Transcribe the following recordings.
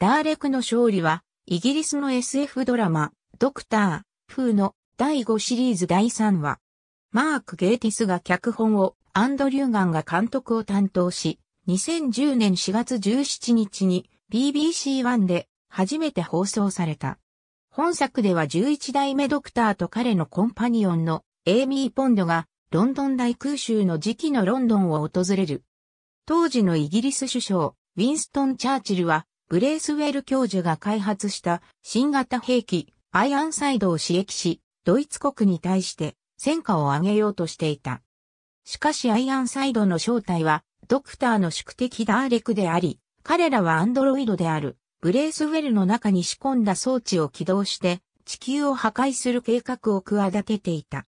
ダーレクの勝利は、イギリスの SF ドラマ、ドクター、フーの第5シリーズ第3話。マーク・ゲーティスが脚本を、アンドリューガンが監督を担当し、2010年4月17日に BBC1 で初めて放送された。本作では11代目ドクターと彼のコンパニオンのエイミー・ポンドがロンドン大空襲の時期のロンドンを訪れる。当時のイギリス首相、ウィンストン・チャーチルはブレースウェル教授が開発した新型兵器アイアンサイドを刺激し、ドイツ国に対して戦果を上げようとしていた。しかしアイアンサイドの正体はドクターの宿敵ダーレクであり、彼らはアンドロイドであるブレースウェルの中に仕込んだ装置を起動して地球を破壊する計画を企てていた。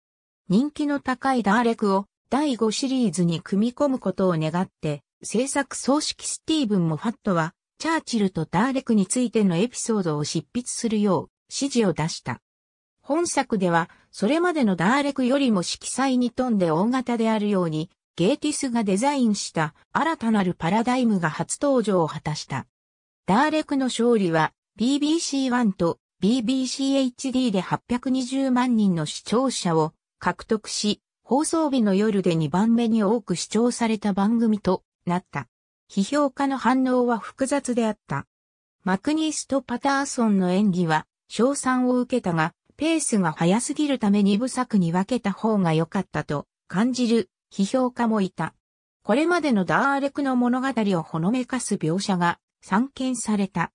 人気の高いダーレクを第5シリーズに組み込むことを願って、制作総指揮スティーブン・モファットはチャーチルとダーレクについてのエピソードを執筆するよう指示を出した。本作では、それまでのダーレクよりも色彩に富んで大型であるように、ゲーティスがデザインした新たなるパラダイムが初登場を果たした。ダーレクの勝利は BBC1 と BBCHD で820万人の視聴者を獲得し、放送日の夜で2番目に多く視聴された番組となった。批評家の反応は複雑であった。マクニースとパターソンの演技は賞賛を受けたが、ペースが速すぎるため二部作に分けた方が良かったと感じる批評家もいた。これまでのダーレクの物語をほのめかす描写が散見された。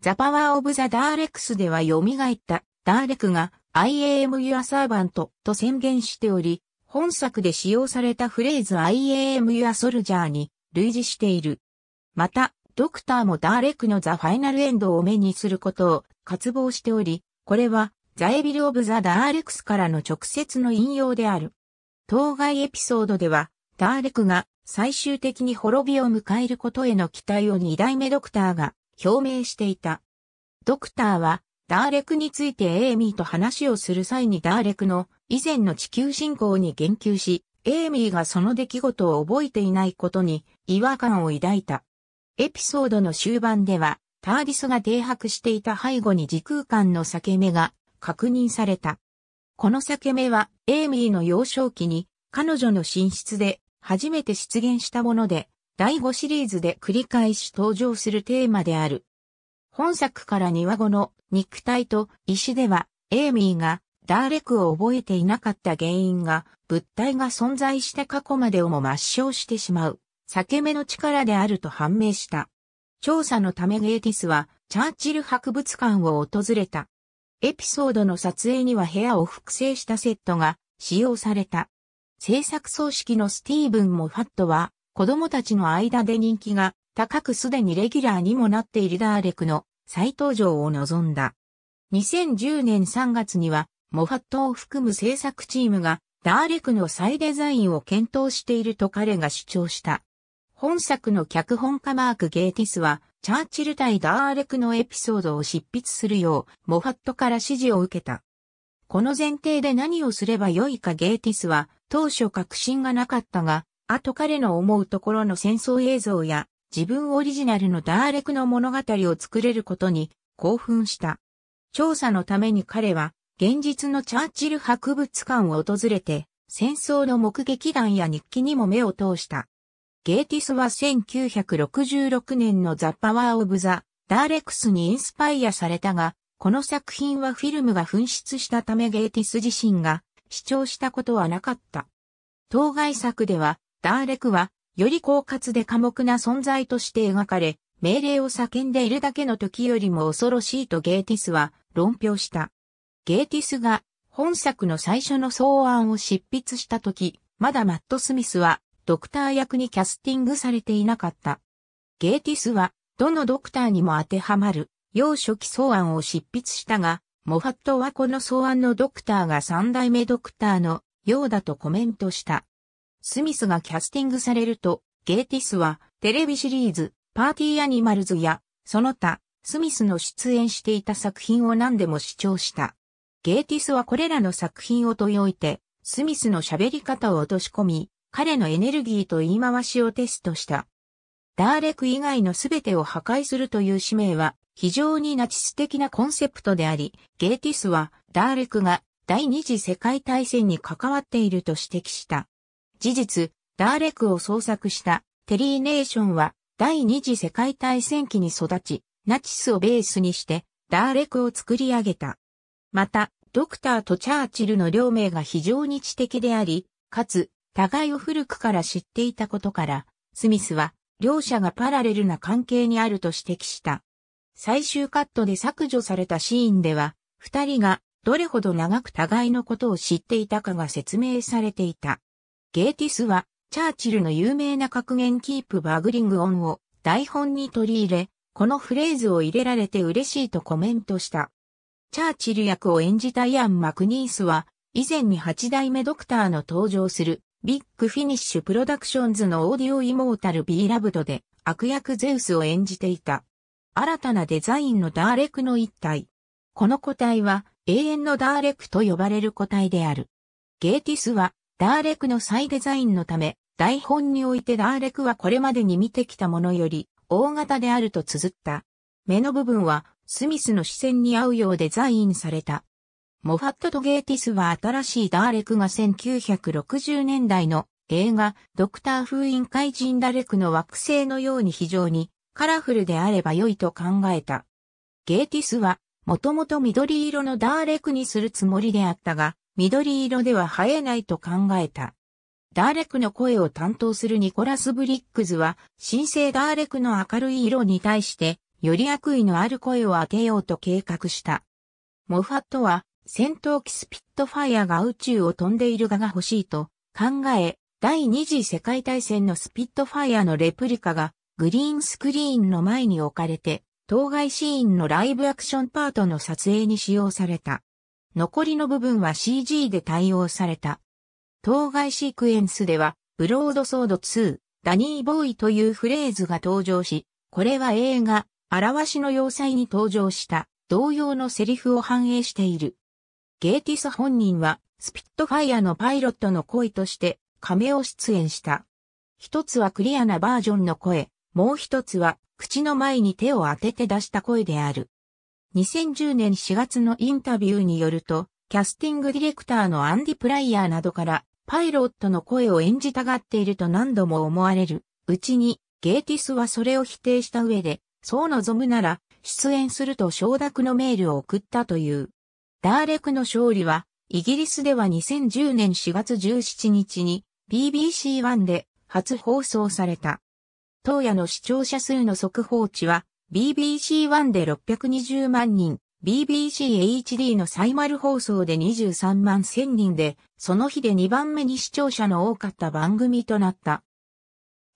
ザ・パワー・オブ・ザ・ダーレクスでは蘇ったダーレクが I am your servant と宣言しており、本作で使用されたフレーズ I am your soldier に類似している。また、ドクターもダーレクのザ・ファイナルエンドを目にすることを渇望しており、これは、ザ・エビル・オブ・ザ・ダーレクスからの直接の引用である。当該エピソードでは、ダーレクが最終的に滅びを迎えることへの期待を二代目ドクターが表明していた。ドクターは、ダーレクについてエイミーと話をする際にダーレクの以前の地球侵攻に言及し、エイミーがその出来事を覚えていないことに違和感を抱いた。エピソードの終盤では、ターディスが停泊していた背後に時空間の裂け目が確認された。この裂け目は、エイミーの幼少期に、彼女の寝室で初めて出現したもので、第5シリーズで繰り返し登場するテーマである。本作から庭後の肉体と石では、エイミーがダーレクを覚えていなかった原因が、物体が存在して過去までをも抹消してしまう。裂け目の力であると判明した。調査のためゲーティスはチャーチル博物館を訪れた。エピソードの撮影には部屋を複製したセットが使用された。制作葬式のスティーブン・モファットは子供たちの間で人気が高くすでにレギュラーにもなっているダーレクの再登場を望んだ。2010年3月にはモファットを含む制作チームがダーレクの再デザインを検討していると彼が主張した。本作の脚本家マーク・ゲイティスは、チャーチル対ダーレクのエピソードを執筆するよう、モファットから指示を受けた。この前提で何をすればよいかゲイティスは、当初確信がなかったが、後彼の思うところの戦争映像や、自分オリジナルのダーレクの物語を作れることに興奮した。調査のために彼は、現実のチャーチル博物館を訪れて、戦争の目撃談や日記にも目を通した。ゲーティスは1966年のザ・パワー・オブ・ザ・ダーレクスにインスパイアされたが、この作品はフィルムが紛失したためゲーティス自身が主張したことはなかった。当該作では、ダーレクは、より狡猾で寡黙な存在として描かれ、命令を叫んでいるだけの時よりも恐ろしいとゲーティスは論評した。ゲーティスが本作の最初の草案を執筆した時、まだマット・スミスはドクター役にキャスティングされていなかった。ゲーティスは、どのドクターにも当てはまる、要初期草案を執筆したが、モファットはこの草案のドクターが三代目ドクターのようだとコメントした。スミスがキャスティングされると、ゲーティスはテレビシリーズ、パーティーアニマルズや、その他、スミスの出演していた作品を何でも視聴した。ゲーティスはこれらの作品を置いて、スミスの喋り方を落とし込み、彼のエネルギーと言い回しをテストした。ダーレク以外の全てを破壊するという使命は非常にナチス的なコンセプトであり、ゲーティスはダーレクが第二次世界大戦に関わっていると指摘した。事実、ダーレクを創作したテリーネーションは第二次世界大戦期に育ち、ナチスをベースにしてダーレクを作り上げた。また、ドクターとチャーチルの両名が非常に知的であり、かつ互いを古くから知っていたことから、スミスは、両者がパラレルな関係にあると指摘した。最終カットで削除されたシーンでは、二人がどれほど長く互いのことを知っていたかが説明されていた。ゲーティスは、チャーチルの有名な格言キープバグリングオンを台本に取り入れ、このフレーズを入れられて嬉しいとコメントした。チャーチル役を演じたイアン・マクニースは、以前に八代目ドクターの登場するビッグフィニッシュプロダクションズのオーディオイモータル B ラブドで悪役ゼウスを演じていた。新たなデザインのダーレクの一体。この個体は永遠のダーレクと呼ばれる個体である。ゲーティスはダーレクの再デザインのため、台本においてダーレクはこれまでに見てきたものより大型であると綴った。目の部分はスミスの視線に合うようデザインされた。モファットとゲーティスは新しいダーレクが1960年代の映画ドクター封印怪人ダレクの惑星のように非常にカラフルであれば良いと考えた。ゲーティスはもともと緑色のダーレクにするつもりであったが、緑色では生えないと考えた。ダーレクの声を担当するニコラス・ブリックズは、新生ダーレクの明るい色に対して、より悪意のある声を当てようと計画した。モファットは、戦闘機スピットファイアが宇宙を飛んでいるがが欲しいと考え、第二次世界大戦のスピットファイアのレプリカがグリーンスクリーンの前に置かれて、当該シーンのライブアクションパートの撮影に使用された。残りの部分は CG で対応された。当該シークエンスでは、ブロードソード2、ダニーボーイというフレーズが登場し、これは映画、表しの要塞に登場した、同様のセリフを反映している。ゲーティス本人は、スピットファイアのパイロットの声として、亀を出演した。一つはクリアなバージョンの声、もう一つは、口の前に手を当てて出した声である。2010年4月のインタビューによると、キャスティングディレクターのアンディ・プライヤーなどから、パイロットの声を演じたがっていると何度も思われる。うちに、ゲーティスはそれを否定した上で、そう望むなら、出演すると承諾のメールを送ったという。ダーレクの勝利は、イギリスでは2010年4月17日に BBC1 で初放送された。当夜の視聴者数の速報値は BBC1 で620万人、BBCHD のサイマル放送で23万1000人で、その日で2番目に視聴者の多かった番組となった。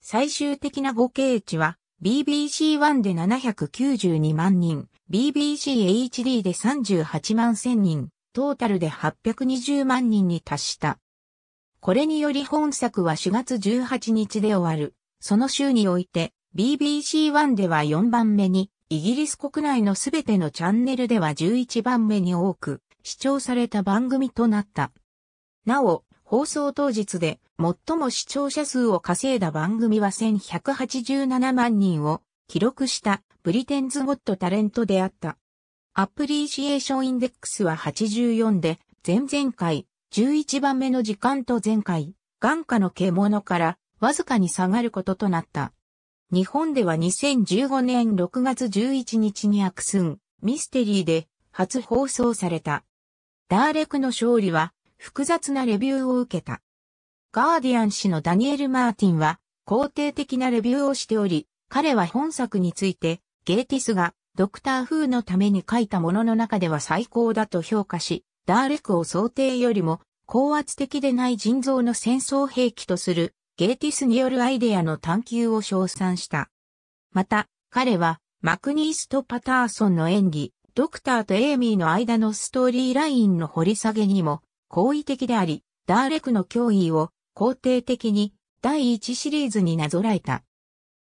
最終的な合計値は BBC1 で792万人、BBCHD で38万1000人、トータルで820万人に達した。これにより本作は4月18日で終わる。その週において、BBC1 では4番目に、イギリス国内のすべてのチャンネルでは11番目に多く、視聴された番組となった。なお、放送当日で最も視聴者数を稼いだ番組は1187万人を記録したブリテンズ・ゴット・タレントであった。アプリシエーションインデックスは84で、前々回、11番目の時間と前回、眼下の獣からわずかに下がることとなった。日本では2015年6月11日にアクスン、ミステリーで初放送された。ダーレクの勝利は複雑なレビューを受けた。ガーディアン氏のダニエル・マーティンは肯定的なレビューをしており、彼は本作について、ゲーティスがドクター風のために書いたものの中では最高だと評価し、ダーレクを想定よりも高圧的でない人造の戦争兵器とするゲーティスによるアイデアの探求を称賛した。また、彼はマクニースとパターソンの演技、ドクターとエイミーの間のストーリーラインの掘り下げにも好意的であり、ダーレクの脅威を肯定的に第1シリーズになぞらえた。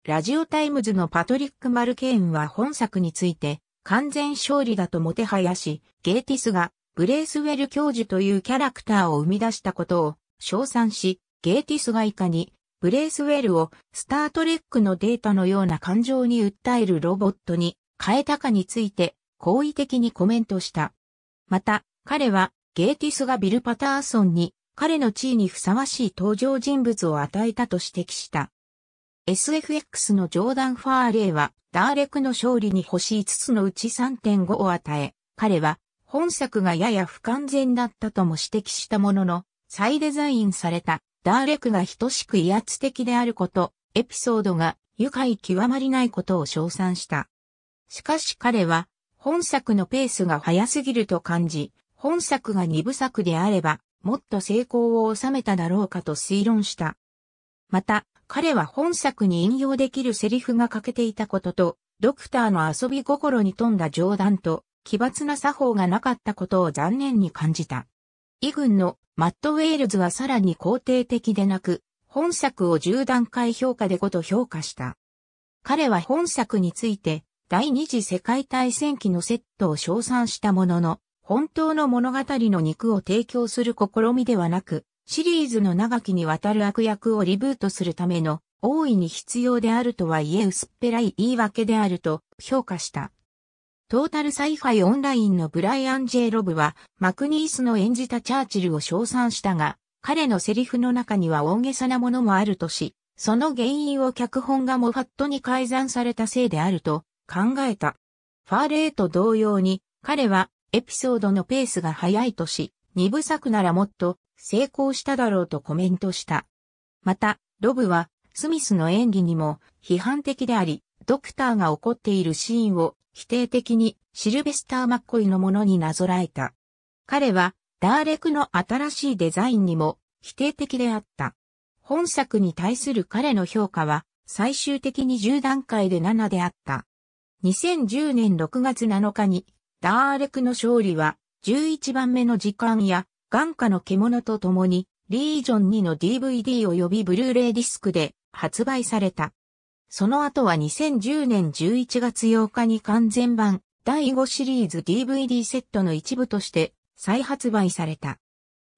ラジオタイムズのパトリック・マルケーンは本作について、完全勝利だともてはやし、ゲーティスが、ブレイスウェル教授というキャラクターを生み出したことを、称賛し、ゲーティスがいかに、ブレイスウェルを、スタートレックのデータのような感情に訴えるロボットに、変えたかについて、好意的にコメントした。また、彼は、ゲーティスがビル・パターソンに、彼の地位にふさわしい登場人物を与えたと指摘した。SFX のジョーダン・ファーレイは、ダーレクの勝利に星5つのうち3.5を与え、彼は、本作がやや不完全だったとも指摘したものの、再デザインされた、ダーレクが等しく威圧的であること、エピソードが愉快極まりないことを称賛した。しかし彼は、本作のペースが早すぎると感じ、本作が二部作であれば、もっと成功を収めただろうかと推論した。また、彼は本作に引用できるセリフが欠けていたことと、ドクターの遊び心に富んだ冗談と、奇抜な作法がなかったことを残念に感じた。イ軍のマット・ウェールズはさらに肯定的でなく、本作を10段階評価で5と評価した。彼は本作について、第二次世界大戦期のセットを称賛したものの、本当の物語の肉を提供する試みではなく、シリーズの長きにわたる悪役をリブートするための大いに必要であるとはいえ薄っぺらい言い訳であると評価した。トータルサイファイオンラインのブライアン・ジェイロブはマクニースの演じたチャーチルを称賛したが、彼のセリフの中には大げさなものもあるとし、その原因を脚本がモファットに改ざんされたせいであると考えた。ファーレイと同様に、彼はエピソードのペースが速いとし、二部作ならもっと成功しただろうとコメントした。また、ロブは、スミスの演技にも批判的であり、ドクターが怒っているシーンを否定的にシルベスター・マッコイのものになぞらえた。彼は、ダーレクの新しいデザインにも否定的であった。本作に対する彼の評価は、最終的に10段階で7であった。2010年6月7日に、ダーレクの勝利は11番目の時間や眼下の獣と共に、リージョン2の DVD 及びブルーレイディスクで発売された。その後は2010年11月8日に完全版第5シリーズ DVD セットの一部として再発売された。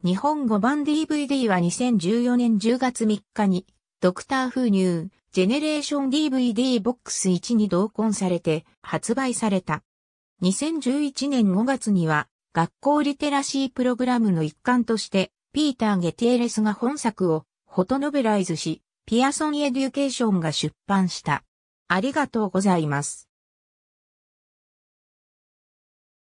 日本語版 DVD は2014年10月3日にドクター風入ジェネレーション DVD ボックス1に同梱されて発売された。2011年5月には学校リテラシープログラムの一環として、ピーター・ゲテエレスが本作をフォトノベライズし、ピアソン・エデュケーションが出版した。ありがとうございます。